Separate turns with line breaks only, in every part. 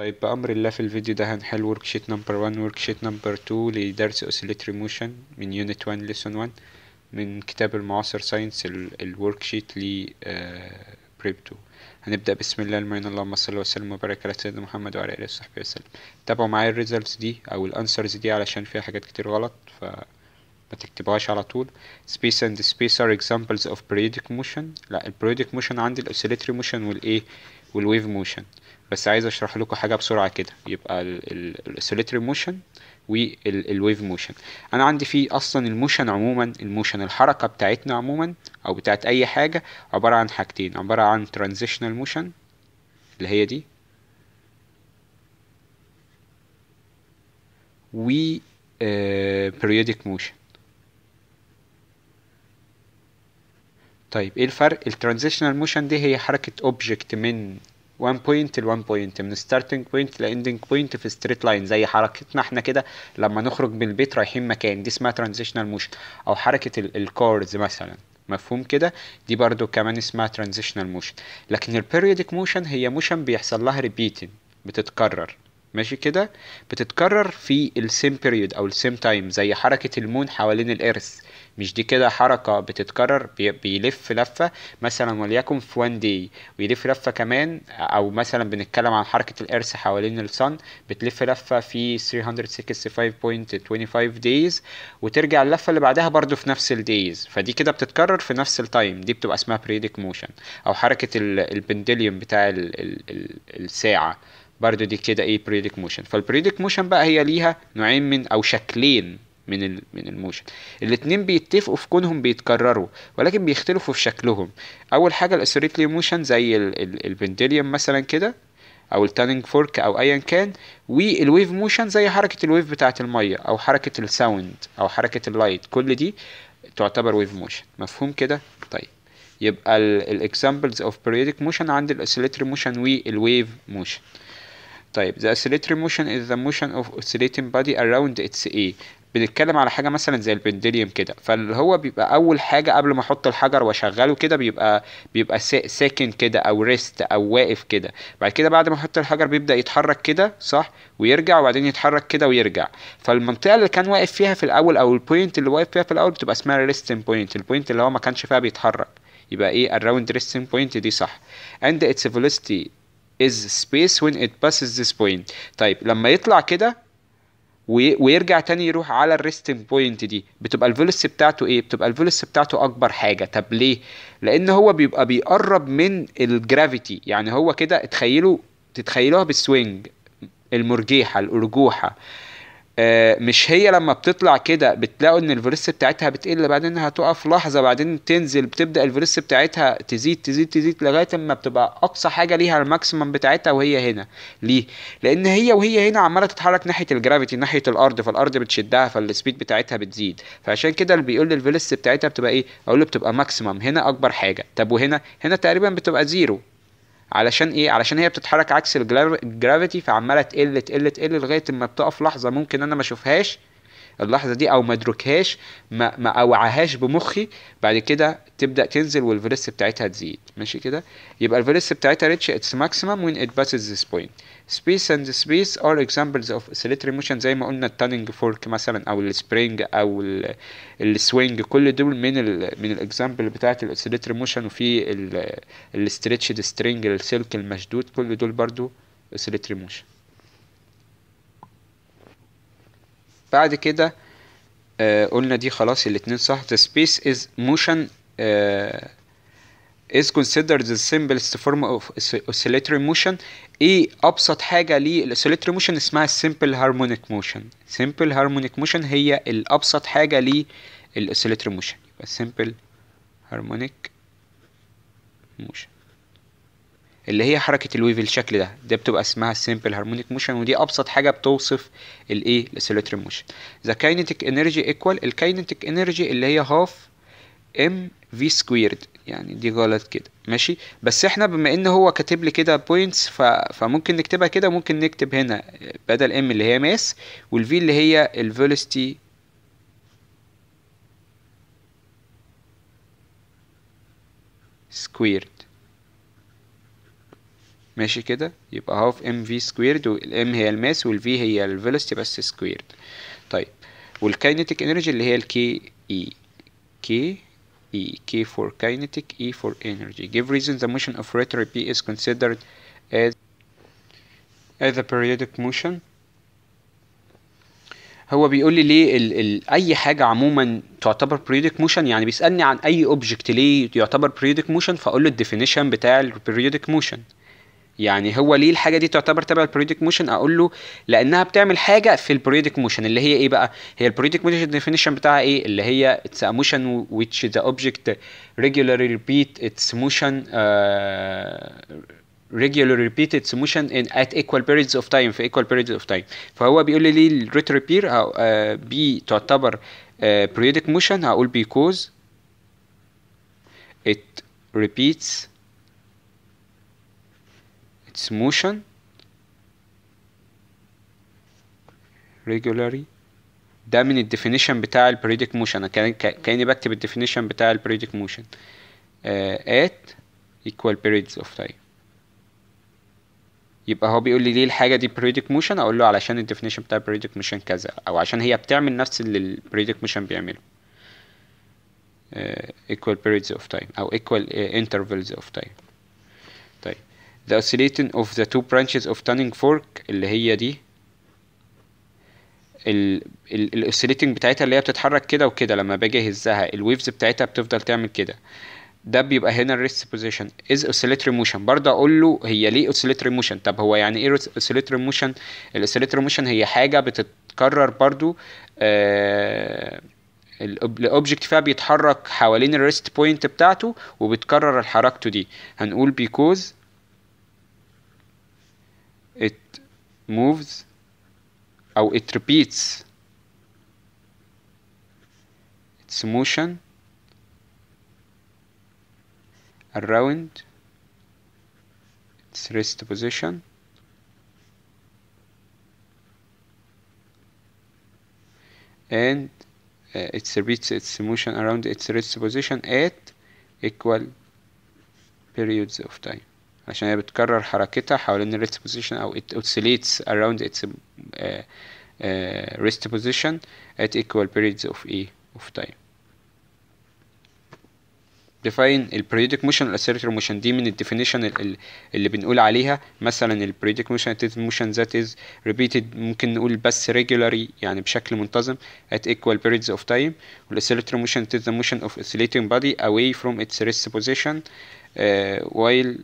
طيب بأمر الله في الفيديو ده هنحل worksheet number 1 worksheet number 2 لدرس oscillatory motion من unit 1 lesson 1 من كتاب المعاصر ساينس الوركشيت ل بريب آه، 2 هنبدأ بسم الله المعين اللهم صل وسلم وبارك على سيدنا محمد وعلى آله وصحبه وسلم تابعوا معايا الريزلتس دي أو الأنسرز دي علشان فيها حاجات كتير غلط ف ما تكتبهاش على طول space and space are examples of periodic motion لا periodic موشن عندي الاوسيليتري موشن والايه والويف موشن بس عايز اشرح لكم حاجه بسرعه كده يبقى السوليتري موشن والويف موشن انا عندي فيه اصلا الموشن عموما الموشن الحركه بتاعتنا عموما او بتاعت اي حاجه عباره عن حاجتين عباره عن ترانزيشنال موشن اللي هي دي و بيريودك آه، موشن طيب ايه الفرق الترانزيشنال موشن دي هي حركه اوبجكت من 1 بوينت ل 1 بوينت من ستارتنج بوينت لاندنج بوينت في ستريت لاين زي حركتنا احنا كده لما نخرج من البيت رايحين مكان دي اسمها ترانزيشنال موشن او حركه الكورز مثلا مفهوم كده دي برضو كمان اسمها ترانزيشنال موشن لكن البيريودك موشن هي موشن بيحصل لها ريبيتنج بتتكرر ماشي كده بتتكرر في السيم بيريود او السيم تايم زي حركه المون حوالين الارث مش دي كده حركه بتتكرر بيلف لفه مثلا وليكن في وان داي ويلف لفه كمان او مثلا بنتكلم عن حركه الارث حوالين الصن بتلف لفه في 365.25 دايز وترجع اللفه اللي بعدها برده في نفس الدايز فدي كده بتتكرر في نفس التايم دي بتبقى اسمها بريديك موشن او حركه البندليوم بتاع الساعه برضو دي كده ايه بريدك موشن فالبريدك موشن بقى هي ليها نوعين من او شكلين من ال من الموشن الاتنين بيتفقوا في كونهم بيتكرروا ولكن بيختلفوا في شكلهم اول حاجه الاسريتلي موشن زي البندليوم مثلا كده او التانينج فورك او ايا كان والويف موشن زي حركه الويف بتاعه الميه او حركه الساوند او حركه اللايت كل دي تعتبر ويف موشن مفهوم كده طيب يبقى الاكزامبلز اوف بريودك موشن عند الاسيلتري موشن والويف موشن طيب the oscillatory motion is the motion of oscillating body around its A بنتكلم على حاجه مثلا زي البندليوم كده فاللي هو بيبقى اول حاجه قبل ما احط الحجر واشغله كده بيبقى بيبقى ساكن كده او ريست او واقف كده بعد كده بعد ما احط الحجر بيبدا يتحرك كده صح ويرجع وبعدين يتحرك كده ويرجع فالمنطقه اللي كان واقف فيها في الاول او البوينت اللي واقف فيها في الاول بتبقى اسمها ريستنج بوينت البوينت اللي هو ما كانش فيها بيتحرك يبقى ايه الراوند ريستنج بوينت دي صح and its velocity is space when it passes this point طيب لما يطلع كده ويرجع تاني يروح على الريستنج بوينت دي بتبقى الفيلوسيتي بتاعته ايه بتبقى الفيلوسيتي بتاعته اكبر حاجه طب ليه لان هو بيبقى بيقرب من الجرافيتي يعني هو كده تخيلوا تتخيلوها بالسوينج المرجيحه الارجوحه آه، مش هي لما بتطلع كده بتلاقوا ان الفريس بتاعتها بتقل بعدين هتقف لحظه بعدين تنزل بتبدا الفريس بتاعتها تزيد تزيد تزيد لغايه اما بتبقى اقصى حاجه ليها الماكسيمم بتاعتها وهي هنا ليه لان هي وهي هنا عماله تتحرك ناحيه الجرافيتي ناحيه الارض فالارض بتشدها فالسبيد بتاعتها بتزيد فعشان كده اللي بيقول لي بتاعتها بتبقى ايه اقول له بتبقى ماكسيمم هنا اكبر حاجه طب وهنا هنا تقريبا بتبقى زيرو علشان ايه علشان هي بتتحرك عكس الجرافيتي فعماله تقل تقل تقل لغايه ما بتقف لحظه ممكن انا ما اشوفهاش اللحظه دي او ما ادركهاش ما, ما اوعهاش بمخي بعد كده تبدا تنزل والفيرس بتاعتها تزيد ماشي كده يبقى الفيرس بتاعتها ريتش اتس ماكسيمم وين ات باسز ذس بوينت سبيس اند سبيس ار اكزامبلز اوف oscillatory موشن زي ما قلنا التانينج فورك مثلا او السبرينج او السوينج كل دول من الـ من الاكزامبل بتاعه الاسيليتري موشن وفي الاستريتشد سترينج السلك المشدود كل دول برضو oscillatory موشن بعد كده آه، قلنا دي خلاص الاتنين صح the space is motion آه، is considered the simplest form of oscillatory motion ايه ابسط حاجه للسوليتري موشن اسمها سمبل هارمونيك موشن سمبل هارمونيك موشن هي الابسط حاجه للسوليتري موشن يبقى سمبل هارمونيك موشن اللي هي حركه الويف الشكل ده ده بتبقى اسمها سمبل هارمونيك موشن ودي ابسط حاجه بتوصف الايه السوليتري موشن ذا كاينتيك انرجي ايكوال الكاينتيك انرجي اللي هي هاف ام في سكويرد يعني دي غلط كده ماشي بس احنا بما ان هو كاتب لي كده بوينتس ف... فممكن نكتبها كده ممكن نكتب هنا بدل ام اللي هي ماس والفي اللي هي الفيلوسيتي سكويرد ماشي كده يبقى هاف ام في سكويرد والام هي الماس والفي هي الفيلوسيتي بس سكويرد طيب والكاينيتيك انرجي اللي هي الكي اي كي E, K for kinetic, E for energy. Give reason the motion of rotary P is considered as, as a periodic motion. هو بيقول لي ليه الـ الـ اي حاجه عموما تعتبر بريودك موشن يعني بيسالني عن اي اوبجكت ليه يعتبر بريودك موشن فاقول له الديفينيشن بتاع البريودك موشن يعني هو ليه الحاجه دي تعتبر تبع البريدك موشن اقول له لانها بتعمل حاجه في البريدك موشن اللي هي ايه بقى هي البريدك موشن ديفينيشن بتاعها ايه اللي هي اتس موشن which the object regularly repeat its motion آه، regular repeated motion in at equal periods of time في equal periods of time فهو بيقول لي ليه الريت ريبير آه، بي تعتبر آه، periodic motion هقول because it repeats its motion regularly ده من الديفينيشن بتاع البريديك موشن انا كاني بكتب الديفينيشن بتاع البريديك موشن ات ايكوال بيريدز اوف تايم يبقى هو بيقول لي ليه الحاجه دي بريديك موشن اقول له علشان الديفينيشن بتاع البريديك موشن كذا او عشان هي بتعمل نفس اللي البريديك موشن بيعمله ايكوال بيريدز اوف تايم او ايكوال انترفلز اوف تايم the oscillating of the two branches of Tuning fork اللي هي دي الاوسيليتنج بتاعتها اللي هي بتتحرك كده وكده لما باجي اهزها الويفز بتاعتها بتفضل تعمل كده ده بيبقى هنا الريست بوزيشن از اوسيليتري موشن برضه اقول له هي ليه اوسيليتري موشن طب هو يعني ايه اوسيليتري موشن الاوسيليتري موشن هي حاجه بتتكرر برضه آه الاوبجكت فيها بيتحرك حوالين الريست بوينت بتاعته وبتكرر حركته دي هنقول because it moves or it repeats its motion around its rest position and uh, it repeats its motion around its rest position at equal periods of time. عشان هي بتكرر حركتها حوالين الريست بوزيشن او it oscillates around its uh, uh, rest position at equal periods of e of time define motion موشن والاسيرتر motion دي من ال الديفينيشن اللي بنقول عليها مثلا ال البريودك موشن اتيز motion that is repeated ممكن نقول بس regularly يعني بشكل منتظم at equal periods of time والاسيرتر motion is the motion of oscillating body away from its rest position uh, while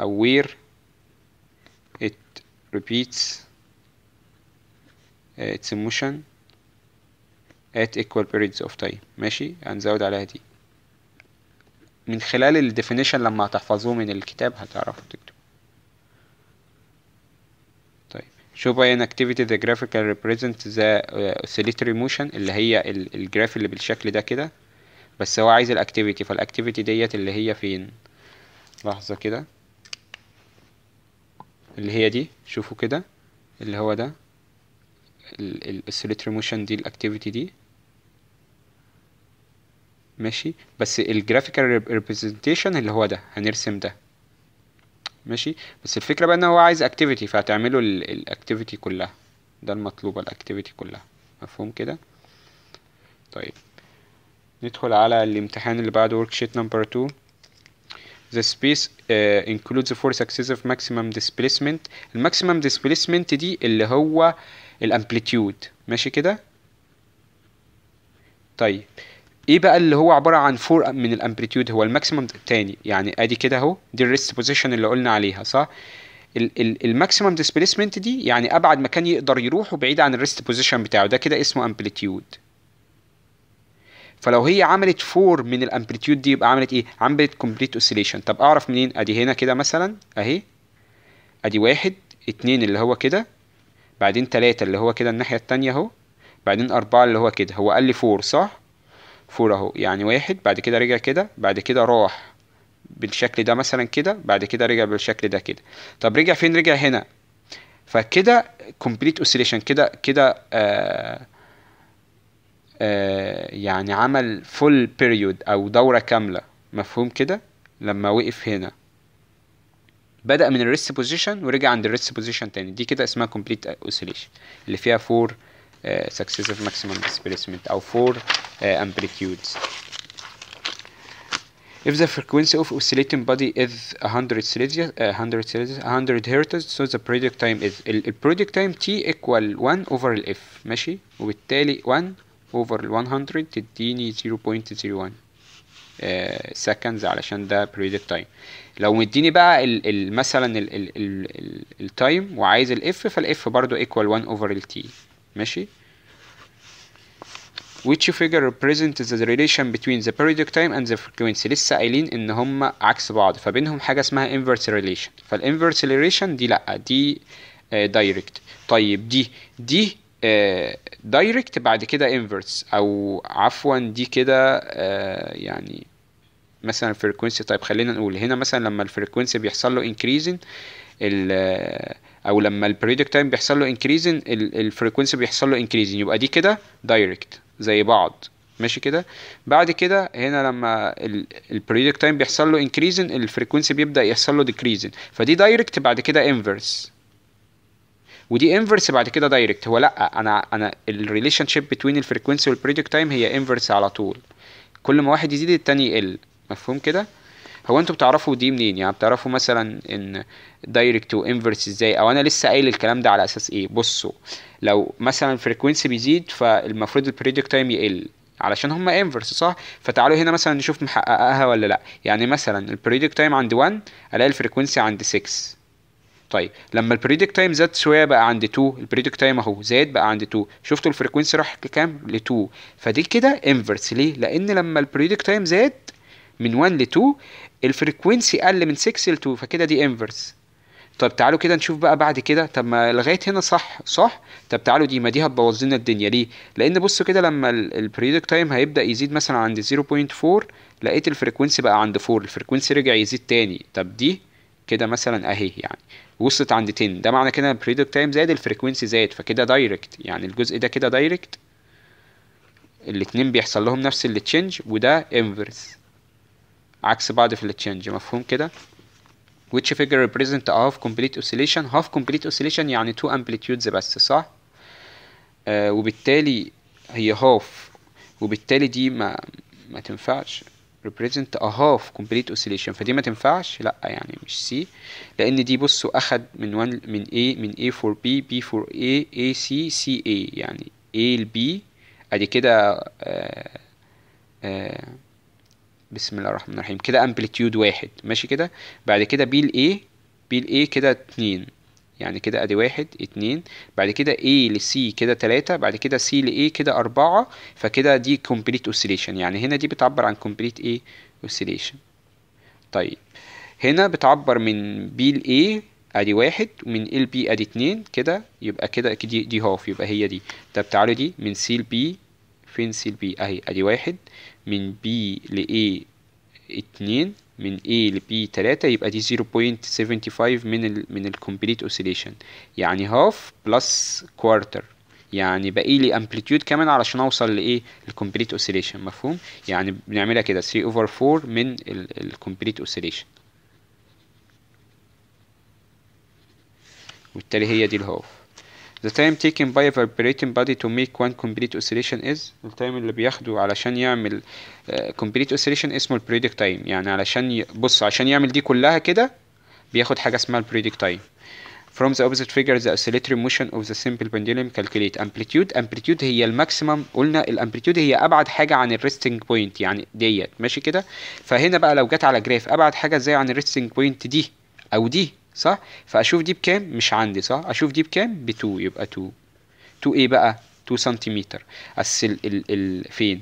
أو where it repeats uh, its motion at equal periods of time ماشي هنزود يعني عليها دي من خلال ال definition لما هتحفظوه من الكتاب هتعرفوا تكتبوا طيب show by an activity the graphical represent the uh, oscillatory motion اللي هي الجراف اللي بالشكل ده كده بس هو عايز الاكتيفيتي فالاكتيفيتي ديت اللي هي فين لحظة كده اللي هي دي شوفوا كده اللي هو ده السليت موشن دي الاكتيفيتي دي ماشي بس الجرافيكال ريبريزنتيشن اللي هو ده هنرسم ده ماشي بس الفكره بقى ان هو عايز اكتيفيتي فهتعمله الاكتيفيتي كلها ده المطلوبه الاكتيفيتي كلها مفهوم كده طيب ندخل على الامتحان اللي بعده ورك شيت نمبر 2 the space uh, includes four successive maximum displacement الماكسيمم displacement دي اللي هو الامبليتيود ماشي كده طيب ايه بقى اللي هو عباره عن فور من الامبليتيود هو الماكسيمم تاني يعني ادي كده اهو دي الريست بوزيشن اللي قلنا عليها صح الماكسيمم ديسبيسمنت دي يعني ابعد مكان يقدر يروح وبعيد عن الريست بوزيشن بتاعه ده كده اسمه امبليتيود فلو هي عملت 4 من الامبليتيود دي يبقى عملت ايه عملت كومبليت اوسيليشن طب اعرف منين ادي هنا كده مثلا اهي ادي واحد اتنين اللي هو كده بعدين تلاتة اللي هو كده الناحية التانية اهو بعدين أربعة اللي هو كده هو قال لي فور صح فور اهو يعني واحد بعد كده رجع كده بعد كده راح بالشكل ده مثلا كده بعد كده رجع بالشكل ده كده طب رجع فين رجع هنا فكده كومبليت اوسيليشن كده كده آه آه، يعني عمل فول بيريود او دوره كامله مفهوم كده لما وقف هنا بدا من الريست بوزيشن ورجع عند الريست بوزيشن تاني دي كده اسمها كومبليت اوسيليشن اللي فيها فور سكسيسيف ماكسيمم ديسبيسمنت او فور امبليتيودز آه، If the frequency of oscillating body is 100 Celsius, 100 آه، Celsius, 100 so the product time is ال product time T equal 1 over ال F ماشي وبالتالي 1 over ال 100 تديني 0.01 seconds علشان ده period of time لو مديني بقى الـ الـ مثلا time وعايز f فال f برضو equal 1 over t ماشي which figure represents the relation between the periodic time and the frequency لسه قايلين ان هم عكس بعض فبينهم حاجه اسمها inverse relation فالinverse relation دي لا دي uh, direct طيب دي دي uh, دايركت بعد كده انفرتس او عفوا دي كده آه يعني مثلا فريكونسي طيب خلينا نقول هنا مثلا لما الفريكوينسي بيحصل له انكريزن آه، او لما البريدكت تايم بيحصل له انكريزن الفريكوينسي بيحصل له انكريزن يبقى دي كده دايركت زي بعض ماشي كده بعد كده هنا لما البريدكت تايم بيحصل له انكريزن الفريكوينسي بيبدا يحصل له ديكريزن فدي دايركت بعد كده انفرس ودي انفرس بعد كده دايركت هو لا انا انا الريليشن شيب بتوين الفريكوينسي والبريدكت تايم هي انفرس على طول كل ما واحد يزيد التاني يقل مفهوم كده هو انتوا بتعرفوا دي منين يعني بتعرفوا مثلا ان دايركت وانفرس ازاي او انا لسه قايل الكلام ده على اساس ايه بصوا لو مثلا الفريكوينسي بيزيد فالمفروض البريدكت تايم يقل علشان هما انفرس صح فتعالوا هنا مثلا نشوف محققها ولا لا يعني مثلا البريدكت تايم عند 1 الاقي الفريكوينسي عند 6 طيب لما البريدكت تايم زاد شويه بقى عند 2 البريدكت تايم اهو زاد بقى عند 2 شفتوا الفريكونسي راح لكام ل 2 فدي كده انفرس ليه لان لما البريدكت تايم زاد من 1 ل 2 الفريكونسي قل من 6 ل 2 فكده دي انفرس طب تعالوا كده نشوف بقى بعد كده طب ما لغايه هنا صح صح طب تعالوا دي ما دي هتبوظ لنا الدنيا ليه لان بصوا كده لما البريدكت تايم هيبدا يزيد مثلا عند 0.4 لقيت الفريكونسي بقى عند 4 الفريكونسي رجع يزيد تاني طب دي كده مثلا اهي يعني وصلت عند 10 ده معنى كده ان البريدكت تايم زاد الفريكوينسي زاد فكده دايركت يعني الجزء ده كده دايركت الاتنين بيحصل لهم نفس التشنج وده انفرس عكس بعض في التشنج مفهوم كده which figure represent a half complete oscillation half complete oscillation يعني two amplitudes بس صح آه وبالتالي هي half وبالتالي دي ما ما تنفعش represent a half complete oscillation فدي ما تنفعش لا يعني مش C لأن دي بصوا أخد من one من A من A for B B for A A C C A يعني A ل B أدي كده آه، آه، بسم الله الرحمن الرحيم كده امبليتيود واحد ماشي كده بعد كده b ل A b ل A كده اتنين يعني كده ادي واحد اتنين بعد كده A لسي كده تلاتة بعد كده سي A كده أربعة فكده دي complete oscillation يعني هنا دي بتعبر عن complete A oscillation طيب هنا بتعبر من B ل A ادي واحد ومن A ل B ادي اتنين كده يبقى كده دي دي هاف يبقى هي دي طب تعالوا دي من C ل B فين C ل B اهي ادي واحد من B ل A اتنين من A ل B 3 يبقى دي 0.75 من ال من complete oscillation يعني half plus quarter يعني باقي لي amplitude كمان علشان اوصل لايه complete oscillation مفهوم يعني بنعملها كده 3 over 4 من complete oscillation وبالتالي هي دي half The time taken by a vibrating body to make one complete oscillation is التايم اللي بياخده علشان يعمل آه، complete oscillation اسمه البريدك تايم يعني علشان ي... بص عشان يعمل دي كلها كده بياخد حاجة اسمها البريدك تايم From the opposite figure the oscillatory motion of the simple pendulum calculate amplitude amplitude هي الماكسيمم قلنا الامبليتيود هي ابعد حاجة عن الريستنج بوينت يعني ديت ماشي كده فهنا بقى لو جت على جراف ابعد حاجة ازاي عن الريستنج بوينت دي او دي صح فاشوف دي بكام مش عندي صح اشوف دي بكام ب 2 يبقى 2 2 ايه بقى 2 سنتيمتر بس ال ال ال فين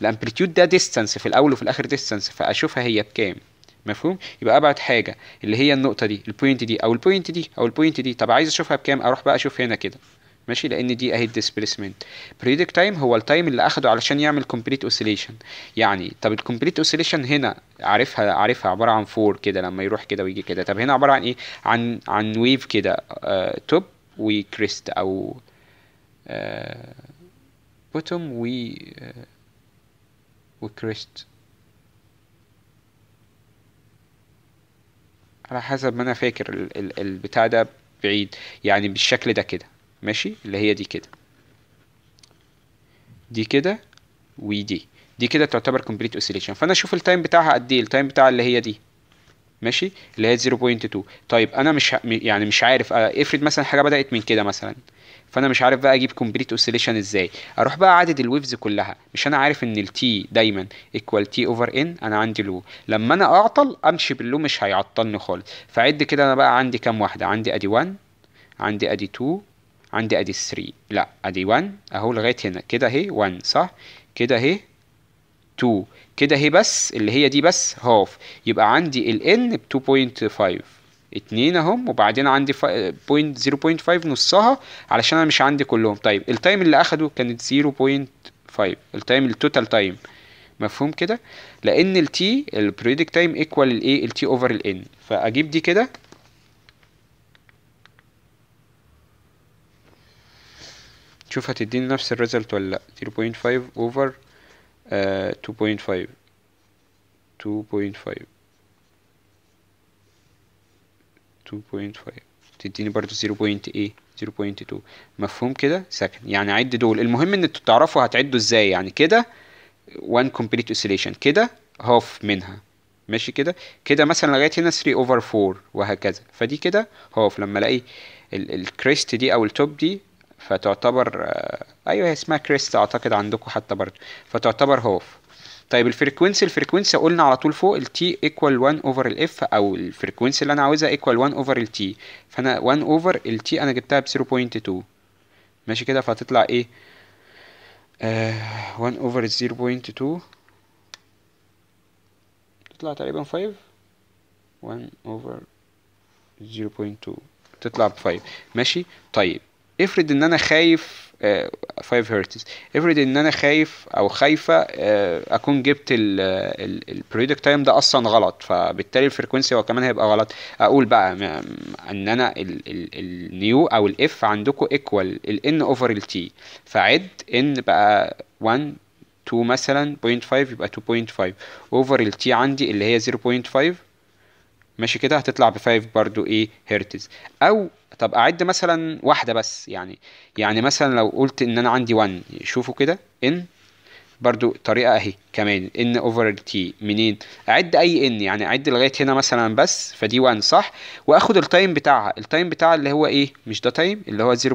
الامبليتيود ده ديستانس في الاول وفي الاخر ديستانس فاشوفها هي بكام مفهوم يبقى ابعد حاجه اللي هي النقطه دي البوينت دي او البوينت دي او البوينت دي طب عايز اشوفها بكام اروح بقى اشوف هنا كده ماشي لان دي اهي الديسبيسمنت بريدكت تايم هو التايم اللي اخده علشان يعمل كومبليت اوسيليشن يعني طب الكومبليت اوسيليشن هنا عارفها عارفها عباره عن فور كده لما يروح كده ويجي كده طب هنا عباره عن ايه عن عن ويف كده آه توب وكريست او بوتوم آه، و آه وكريست على حسب ما انا فاكر البتاع ده بعيد يعني بالشكل ده كده ماشي اللي هي دي كده دي كده ودي دي كده تعتبر كومبليت اوسيليشن فانا اشوف التايم بتاعها قد ايه التايم بتاع اللي هي دي ماشي اللي هي 0.2 طيب انا مش يعني مش عارف آه، افرض مثلا حاجه بدات من كده مثلا فانا مش عارف بقى اجيب كومبليت اوسيليشن ازاي اروح بقى عدد الويفز كلها مش انا عارف ان التي دايما ايكوال تي اوفر ان انا عندي لو لما انا اعطل امشي باللو مش هيعطلني خالص فعد كده انا بقى عندي كام واحده عندي ادي 1 عندي ادي 2 عندي ادي 3 لا ادي 1 اهو لغايه هنا كده اهي 1 صح كده اهي 2 كده اهي بس اللي هي دي بس هاف يبقى عندي ال n ب 2.5 اتنين اهم وبعدين عندي 0.5 نصها علشان انا مش عندي كلهم طيب التايم اللي اخده كانت 0.5 التايم التوتال تايم مفهوم كده لان ال equal ال تايم ايكوال الايه over ال n فاجيب دي كده تشوف هتديني نفس الريزلت ولا لا 0.5 over 2.5 2.5 2.5 تديني برضو 0.8 0.2 مفهوم كده سكن يعني عد دول المهم ان انتوا تعرفوا هتعدوا ازاي يعني كده 1 complete oscillation كده half منها ماشي كده كده مثلا لغايه هنا 3 اوفر 4 وهكذا فدي كده half لما الاقي الكريست دي او التوب دي فتعتبر آه، ايوه هي اسمها كريست اعتقد عندكم حتى برضه فتعتبر هوف طيب الفريكونسي الفريكونسي قلنا على طول فوق التي ايكوال 1 اوفر الاف او الفريكونسي اللي انا عاوزها ايكوال 1 اوفر التي فانا 1 اوفر التي انا جبتها ب 0.2 ماشي كده فهتطلع ايه آه 1 اوفر 0.2 تطلع تقريبا 5 1 اوفر 0.2 تطلع ب 5 ماشي طيب افرض ان انا خايف 5 آه، هرتز افرض ان انا خايف او خايفه آه، اكون جبت البريدكت تايم ده اصلا غلط فبالتالي الفريكونسي هو كمان هيبقى غلط اقول بقى ان انا النيو او الاف عندكم ايكوال الان اوفر التي فعد ان بقى 1 2 مثلا 0.5 يبقى 2.5 اوفر التي عندي اللي هي 0.5 ماشي كده هتطلع ب 5 برضو ايه هرتز او طب اعد مثلا واحده بس يعني يعني مثلا لو قلت ان انا عندي 1 شوفوا كده ان برضو طريقه اهي كمان ان اوفر تي منين اعد اي ان يعني اعد لغايه هنا مثلا بس فدي 1 صح واخد التايم بتاعها التايم بتاعها اللي هو ايه مش ده تايم اللي هو 0.2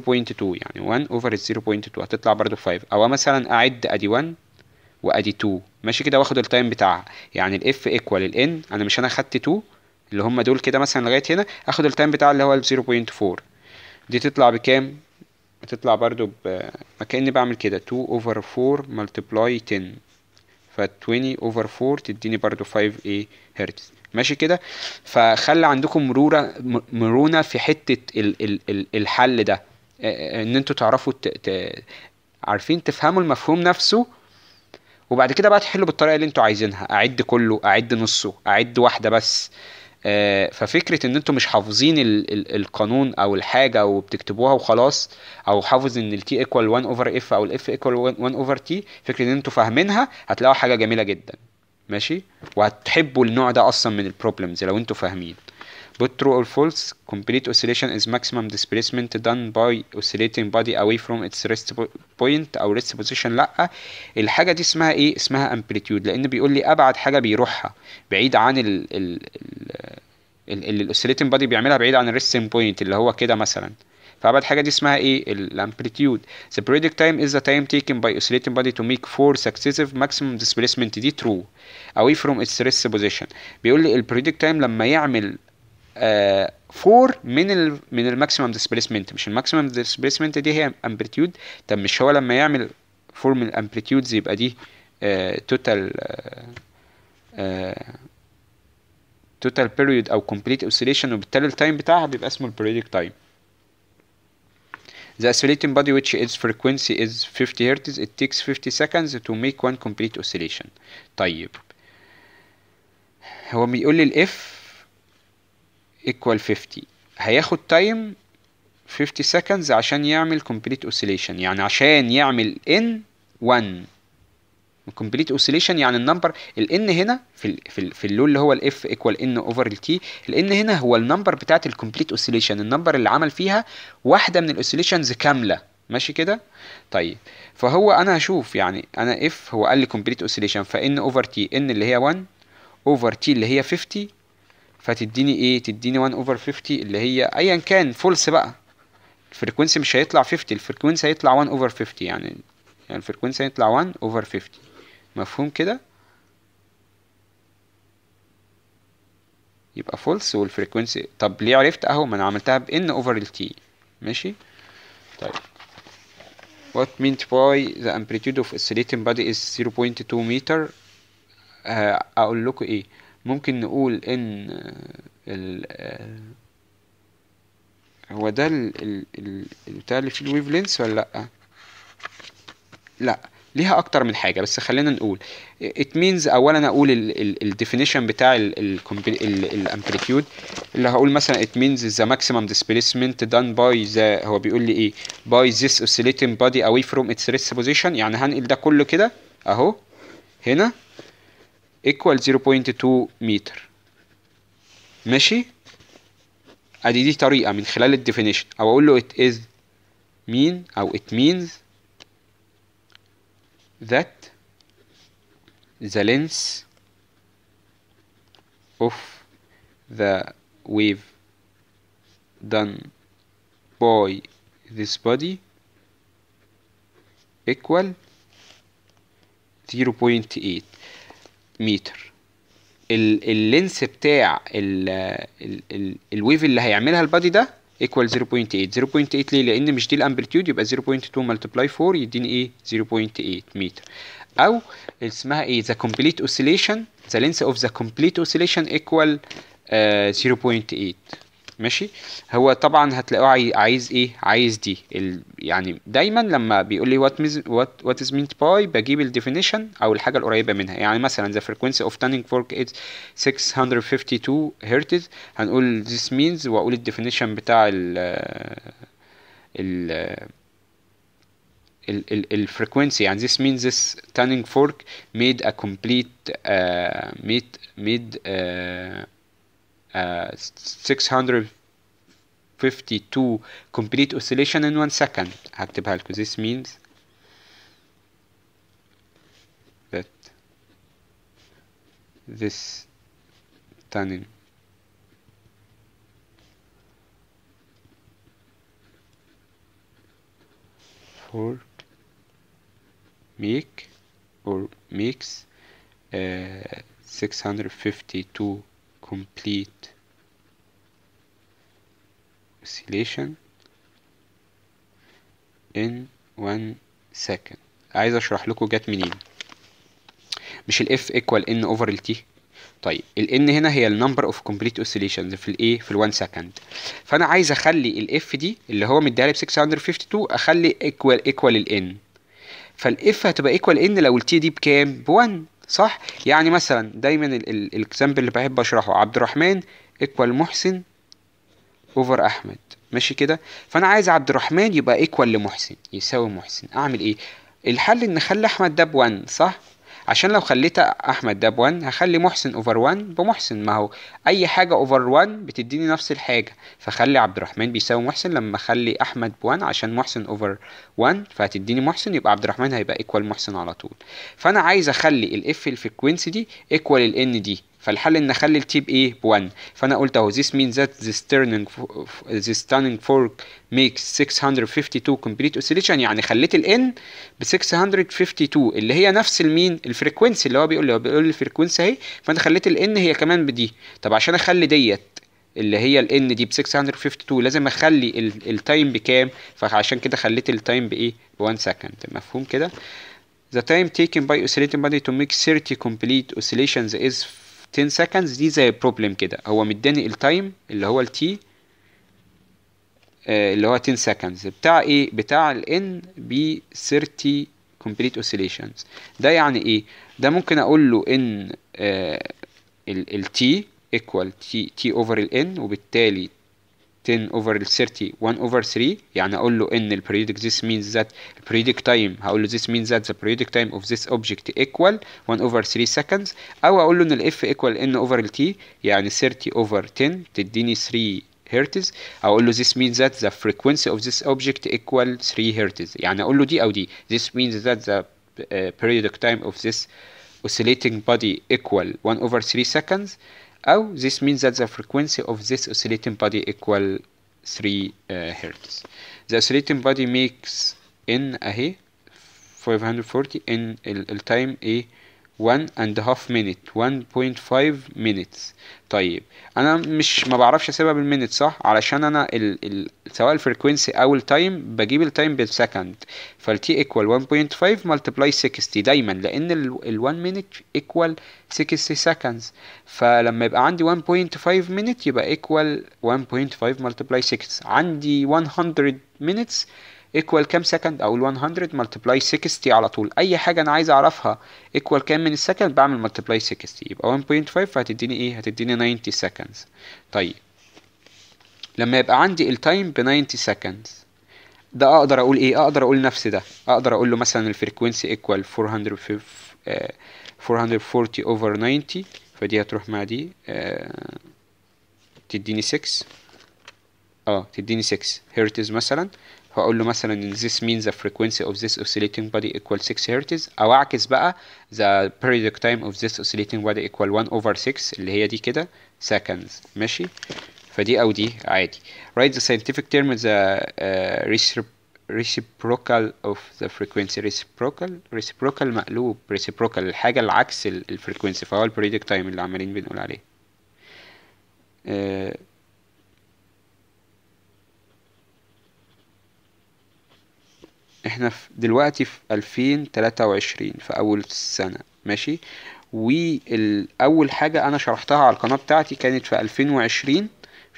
يعني 1 اوفر 0.2 هتطلع برضو 5 او مثلا اعد ادي 1 وادي 2 ماشي كده واخد التايم بتاعها يعني الاف ايكوال الان انا مش انا خدت 2 اللي هم دول كده مثلا لغايه هنا اخد التايم بتاع اللي هو ال 0.4 دي تطلع بكام تطلع برضو ب بعمل كده 2 over 4 multiply 10 ف 20 over 4 تديني برضو 5 a هرتز ماشي كده فخلي عندكم مرورة مرونة في حتة ال ال ال الحل ده ان انتوا تعرفوا ت ت عارفين تفهموا المفهوم نفسه وبعد كده بقى تحلوا بالطريقة اللي انتوا عايزينها اعد كله اعد نصه اعد واحدة بس آه، ففكره ان انتم مش حافظين ال ال القانون او الحاجه وبتكتبوها وخلاص او حافظ ان التي ايكوال 1 اوفر اف او الاف ايكوال 1 اوفر تي فكره ان انتم فاهمينها هتلاقوا حاجه جميله جدا ماشي وهتحبوا النوع ده اصلا من البروبلمز لو انتوا فاهمين Both true or false, complete oscillation is maximum displacement done by oscillating body away from its rest point او rest position لا الحاجة دي اسمها ايه؟ اسمها amplitude لان بيقول لي ابعد حاجة بيروحها بعيد عن ال ال ال الاوسيليتنج بادي بيعملها بعيد عن resting بوينت اللي هو كده مثلا فابعد حاجه دي اسمها ايه الامبليتيود the periodic time is the time taken by oscillating body to make four successive maximum displacement دي true away from its rest position بيقول لي periodic time لما يعمل 4 آه، من ال من الماكسيمم ديسبيسمنت مش الماكسيمم ديسبيسمنت دي هي امبليتيود طب مش هو لما يعمل 4 من الامبلتيودز يبقى دي توتال توتال بيريود او كومبليت اوسيليشن وبالتالي التايم بتاعها بيبقى اسمه البريديك تايم The oscillating body which its frequency is 50 hertz it takes 50 seconds to make one complete oscillation طيب هو بيقول لي الاف equal 50 هياخد تايم 50 seconds عشان يعمل complete oscillation يعني عشان يعمل n 1 complete oscillation يعني النمبر ال n هنا في ال في, ال في اللول اللي هو ال f equal n over ال t ال n هنا هو النمبر بتاعت complete oscillation النمبر اللي عمل فيها واحده من الاوسيليشنز كامله ماشي كده طيب فهو انا هشوف يعني انا f هو قال لي complete oscillation ف n over t n اللي هي 1 over t اللي هي 50 فتديني ايه تديني 1 اوفر 50 اللي هي ايا كان فولس بقى الفريكوينسي مش هيطلع 50 الفريكوينسي هيطلع 1 اوفر 50 يعني يعني الفريكوينسي هيطلع 1 اوفر 50 مفهوم كده يبقى فولس والفريكوينسي طب ليه عرفت اهو ما انا عملتها ب بان اوفر ال التي ماشي طيب what meant by the amplitude of oscillating body is 0.2 meter uh, اقول لكم ايه ممكن نقول ان آه، ال آه، هو ده البتاع اللي فيه الويف لينس ولا لا لا ليها اكتر من حاجه بس خلينا نقول ات مينز اولا اقول الديفينيشن بتاع الامبليتيود اللي هقول مثلا ات مينز ذا ماكسيمم ديسبيسمنت دان باي ذا هو بيقول لي ايه باي ذس اوسيليتنج بادي اواي فروم اتس ريست بوزيشن يعني هنقل ده كله كده اهو هنا equal 0.2 متر ماشي ادي دي طريقه من خلال الديفينيشن او اقول له it is mean او it means that the length of the wave done by this body equal 0.8 متر اللينس بتاع الويف اللي هيعملها البادي ده ايكوال 0.8 0.8 ليه لان مش دي الامبلتيود يبقى 0.2 ملتبلاي 4 يديني ايه 0.8 متر او اسمها ايه ذا كومبليت اوسيليشن ذا لينس اوف ذا كومبليت اوسيليشن ايكوال 0.8 ماشي هو طبعا هتلاقوه عايز ايه عايز دي ال... يعني دايما لما بيقول لي وات ميز وات وات از مينت باي بجيب الديفينيشن او الحاجه القريبه منها يعني مثلا the frequency of turning fork is 652 هرتز هنقول this means واقول الديفينيشن بتاع ال ال ال الفريكوينسي يعني this means this tuning fork made a complete uh, made made uh, 652 complete oscillation in one second هكتبها لكم this means that this tunnel for make or makes uh, 652 complete oscillation in one second عايز اشرح لكم جت منين مش الاف ايكوال ان اوفر t طيب ال n هنا هي النمبر اوف كومبليت oscillations في الايه في ال1 second فانا عايز اخلي الاف دي اللي هو مديها لي ب 652 اخلي ايكوال ايكوال فال فالاف هتبقى ايكوال ان لو ال t دي بكام ب1 صح يعني مثلا دايما الاكزامبل اللي بحب اشرحه عبد الرحمن ايكوال محسن اوفر احمد ماشي كده فانا عايز عبد الرحمن يبقى ايكوال لمحسن يساوي محسن اعمل ايه الحل ان اخلي احمد ده ب1 صح عشان لو خليت احمد ده ب1 هخلي محسن اوفر 1 بمحسن ما هو اي حاجه اوفر 1 بتديني نفس الحاجه فخلي عبد الرحمن بيساوي محسن لما اخلي احمد ب1 عشان محسن اوفر 1 فهتديني محسن يبقى عبد الرحمن هيبقى ايكوال محسن على طول فانا عايز اخلي الاف الفريكوينسي دي ايكوال الان دي فالحل ان اخلي التي بايه ب1 فانا قلت اهو this means that the stirring the stunning fork makes 652 complete oscillation يعني خليت الان ب 652 اللي هي نفس المين الفريكوينسي اللي هو بيقول لي هو بيقول لي الفريكوينسي اهي فانا خليت الان هي كمان بدي طب عشان اخلي ديت اللي هي ال n دي ب 652 لازم اخلي التايم بكام فعشان كده خليت التايم بايه ب 1 سكند مفهوم كده The time taken by oscillating body to make 30 complete oscillations is 10 seconds دي زي بروبلم كده هو مداني التايم اللي هو التي آه، اللي هو 10 seconds بتاع ايه بتاع n ب 30 complete oscillations ده يعني ايه ده ممكن اقول له ان آه، ال t equal t t over ال n وبالتالي 10 over 30 1 over 3 يعني اقول له ان ال periodic this means that ال periodic time هقول له this means that the periodic time of this object equal 1 over 3 seconds او اقول له ان ال f equal n over t يعني 30 over 10 تديني 3 هرتز اقول له this means that the frequency of this object equal 3 هرتز يعني اقول له دي او دي this means that the uh, periodic time of this oscillating body equal 1 over 3 seconds Oh, this means that the frequency of this oscillating body equal 3 uh, the oscillating body makes n a أهي 540 in time a 1 and half minute 1.5 minutes طيب انا مش ما بعرفش اسيبها بالمينت صح علشان انا ال ال سواء الفريكوينسي او التايم بجيب التايم بالسكند فالتي ايكوال 1.5 ملتبلاي 60 دايما لان ال 1 مينت ايكوال 60 سكندز فلما يبقى عندي 1.5 مينت يبقى ايكوال 1.5 ملتبلاي 6 عندي 100 minutes ايكوال كام سكند او ال 100 ملتبلاي 60 على طول اي حاجه انا عايز اعرفها ايكوال كام من السكند بعمل ملتبلاي 60 يبقى 1.5 هتديني ايه هتديني 90 سكند طيب لما يبقى عندي التايم ب 90 سكند ده اقدر اقول ايه اقدر اقول نفس ده اقدر اقول له مثلا الفريكوينسي ايكوال 440 اوفر 90 فدي هتروح مع دي تديني 6 اه تديني 6 هرتز آه، مثلا هقول له مثلا ان this means the frequency of this oscillating body equal 6 هرتز او اعكس بقى the periodic time of this oscillating body equal 1 over 6 اللي هي دي كده seconds ماشي فدي او دي عادي write the scientific term the uh, reciprocal of the frequency reciprocal reciprocal مقلوب reciprocal الحاجة العكس frequency فهو البريدك تايم اللي عمالين بنقول عليه uh, احنا في دلوقتي في 2023 في اول السنه ماشي واول حاجه انا شرحتها على القناه بتاعتي كانت في 2020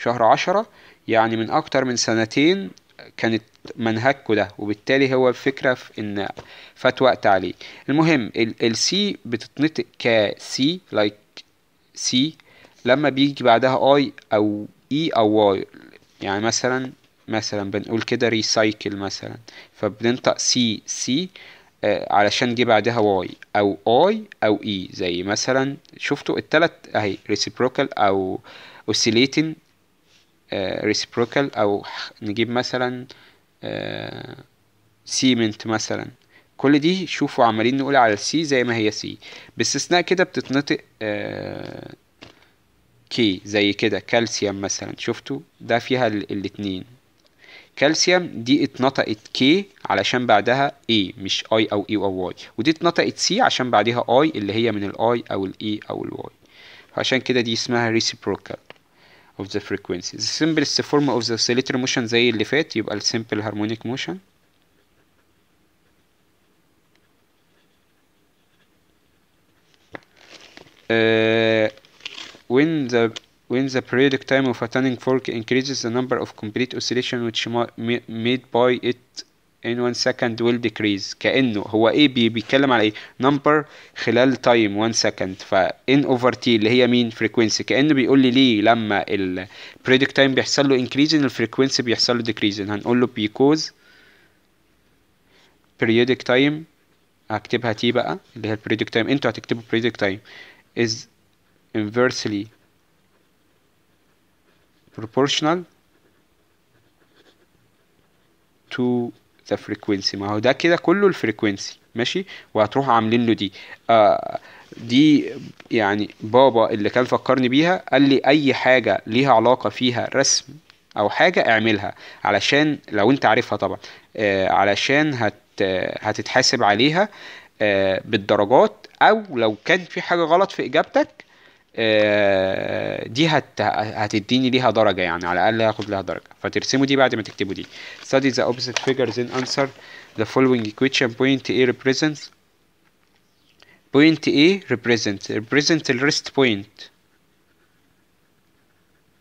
شهر عشرة يعني من اكتر من سنتين كانت منهجكم ده وبالتالي هو الفكره في ان فات وقت عليه المهم سي بتتنطق سي لايك سي لما بيجي بعدها اي او اي e او واي يعني مثلا مثلا بنقول كده ريسايكل مثلا فبننطق سي سي آه، علشان جه بعدها واي او اي او اي e. زي مثلا شفتوا التلات اهي ريسيبروكال او oscillating ريسيبروكال آه، او نجيب مثلا سيمنت آه، مثلا كل دي شوفوا عمالين نقول على السي زي ما هي سي باستثناء كده بتتنطق كي زي كده كالسيوم مثلا شفتوا ده فيها الاتنين كالسيوم دي اتنطقت كي علشان بعدها اي e، مش اي او اي e او واي ودي اتنطقت سي عشان بعدها اي اللي هي من الاي او الاي e او الواي عشان كده دي اسمها reciprocal of the frequency the simplest form of the oscillatory motion زي اللي فات يبقى ال simple harmonic motion uh, when the when the periodic time of a turning fork increases the number of complete oscillation which made by it in one second will decrease كأنه هو ايه بي بيتكلم على ايه number خلال time one second ف n over t اللي هي mean frequency كأنه بيقول لي ليه لما ال periodic time بيحصل له increasing ال frequency بيحصل له decreasing هنقول له because periodic time هكتبها t بقى اللي هي ال periodic time انتوا هتكتبوا periodic time is inversely proportional to the frequency ما هو ده كده كله الفريكوينسي ماشي وهتروح عاملين له دي آه دي يعني بابا اللي كان فكرني بيها قال لي اي حاجه ليها علاقه فيها رسم او حاجه اعملها علشان لو انت عارفها طبعا آه علشان هت هتتحاسب عليها آه بالدرجات او لو كان في حاجه غلط في اجابتك دي هت... هتديني ليها درجة يعني على الأقل هاخد لها درجة فترسموا دي بعد ما تكتبوا دي study the opposite figures in answer the following equation point A represents point A represents represents ال rest point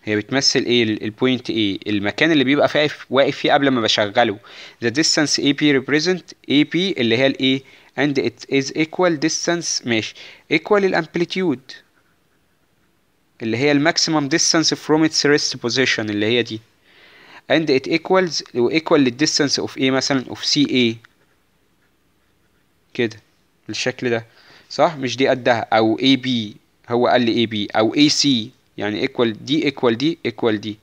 هي بتمثل ايه البوينت ايه المكان اللي بيبقى فيه واقف فيه قبل ما بشغله the distance AP represent AP اللي هي الايه and it is equal distance ماشي equal الامبليتيود اللي هي الماكسيمم ديستانس فروم اتس ريست بوزيشن اللي هي دي اند ات ايكوالز او ايكوال للديستانس اوف ايه مثلا اوف سي ايه كده بالشكل ده صح مش دي قدها او اي بي هو قال لي اي بي او اي سي يعني ايكوال دي ايكوال دي ايكوال دي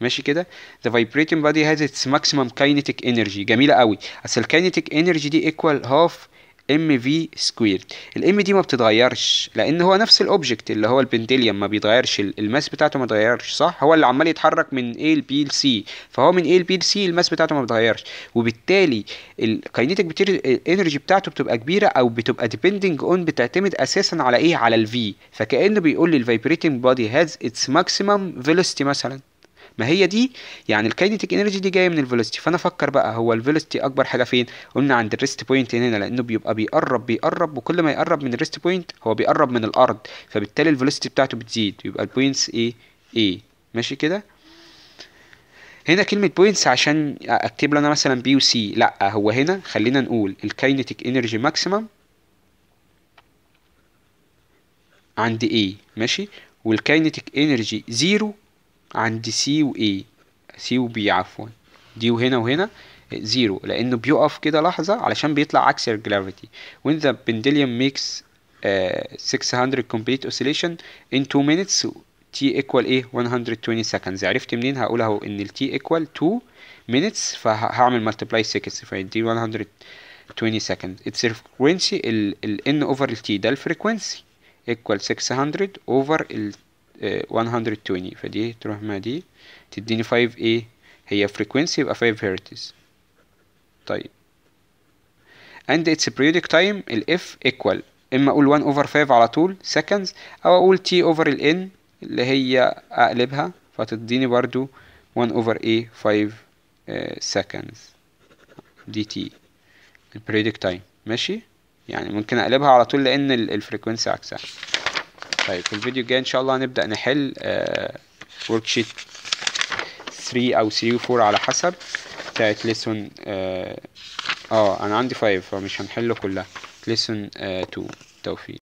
ماشي كده the vibrating body has its maximum kinetic energy جميله قوي اصل الكينيتيك انرجي دي ايكوال هاف ام في سكويرد الام دي ما بتتغيرش لان هو نفس الاوبجكت اللي هو البنتليوم ما بيتغيرش الماس بتاعته ما بيتغيرش صح هو اللي عمال يتحرك من A ل B ل C فهو من A ل B ل C الماس بتاعته ما بيتغيرش وبالتالي بتير الانرجي بتاعته بتبقى كبيره او بتبقى ديبندنج اون بتعتمد اساسا على ايه على الفي فكانه بيقول لي الفايبريتنج بودي هاز اتس ماكسيمم فيلوسيتي مثلا ما هي دي يعني الكاينيتيك انرجي دي جايه من الفيلوسيتي فانا افكر بقى هو الفيلوسيتي اكبر حاجه فين قلنا عند الريست بوينت هنا لانه بيبقى بيقرب بيقرب وكل ما يقرب من الريست بوينت هو بيقرب من الارض فبالتالي الفيلوسيتي بتاعته بتزيد يبقى البوينتس ايه ايه ماشي كده هنا كلمة بوينتس عشان اكتب له انا مثلا بي وسي لا هو هنا خلينا نقول الكاينيتيك انرجي ماكسيمم عند ايه ماشي والكينيتيك انرجي زيرو عند سي واي سي وبي عفوا دي وهنا وهنا زيرو لانه بيقف كده لحظه علشان بيطلع عكس الجرافيتي when the pendulum makes uh, 600 complete oscillation in 2 minutes t equal ايه 120 seconds عرفت منين هقول اهو ان ال t equal 2 minutes فهعمل multiply 6 فدي 120 seconds its frequency ال, ال n over ال t ده الفريكوانسي equal 600 over ال 120 آه، فدي تروح مع دي تديني 5 ايه هي frequency يبقى 5 هرتز طيب and its periodic time ال f equal اما اقول 1 over 5 على طول seconds او اقول t over ال n اللي هي اقلبها فتديني برضو 1 over a 5 uh, آه، seconds dt periodic time ماشي يعني ممكن اقلبها على طول لان frequency عكسها طيب في الفيديو الجاي ان شاء الله هنبدا نحل ورك شيت 3 او 3 و 4 على حسب بتاعت ليسون آه،, اه انا عندي 5 فمش هنحله كلها ليسون 2 آه، توفيق